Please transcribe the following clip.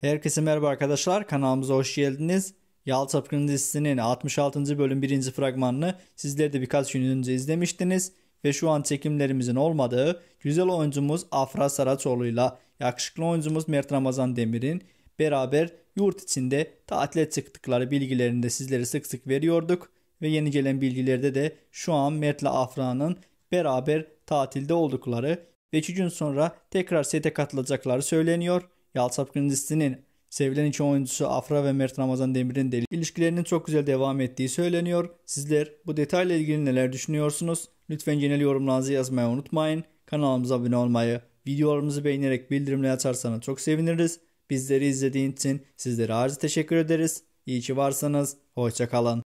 Herkese merhaba arkadaşlar kanalımıza hoş geldiniz. Yal Sapkın dizisinin 66. bölüm 1. fragmanını sizler de birkaç gün önce izlemiştiniz. Ve şu an çekimlerimizin olmadığı güzel oyuncumuz Afra ile yakışıklı oyuncumuz Mert Ramazan Demir'in beraber yurt içinde tatile çıktıkları bilgilerini de sizlere sık sık veriyorduk. Ve yeni gelen bilgilerde de şu an Mert ile Afra'nın beraber tatilde oldukları ve 2 gün sonra tekrar sete katılacakları söyleniyor. Yalçap Gündüz'ün sevilen iki oyuncusu Afra ve Mert Ramazan Demir'in de ilişkilerinin çok güzel devam ettiği söyleniyor. Sizler bu detayla ilgili neler düşünüyorsunuz? Lütfen genel yorumlarınızı yazmayı unutmayın. Kanalımıza abone olmayı, videolarımızı beğenerek bildirimleri açarsanız çok seviniriz. Bizleri izlediğiniz için sizlere ayrıca teşekkür ederiz. İyi ki varsanız, hoşçakalın.